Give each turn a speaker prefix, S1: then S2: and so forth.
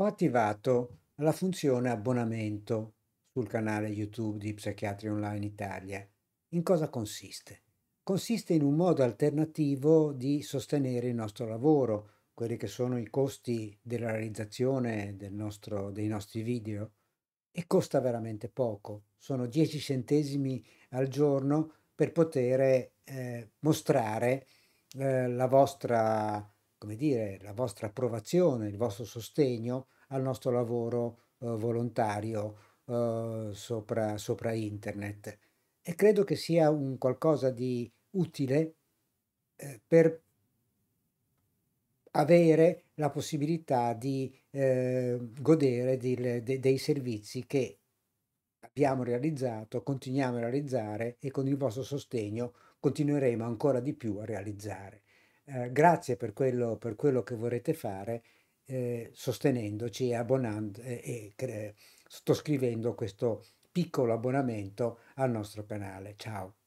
S1: ho attivato la funzione abbonamento sul canale YouTube di Psichiatri Online Italia. In cosa consiste? Consiste in un modo alternativo di sostenere il nostro lavoro, quelli che sono i costi della realizzazione del nostro, dei nostri video e costa veramente poco, sono 10 centesimi al giorno per poter eh, mostrare eh, la vostra come dire, la vostra approvazione, il vostro sostegno al nostro lavoro eh, volontario eh, sopra, sopra internet. E credo che sia un qualcosa di utile eh, per avere la possibilità di eh, godere di, de, dei servizi che abbiamo realizzato, continuiamo a realizzare e con il vostro sostegno continueremo ancora di più a realizzare. Eh, grazie per quello, per quello, che vorrete fare eh, sostenendoci e abbonando e, e sottoscrivendo questo piccolo abbonamento al nostro canale. Ciao!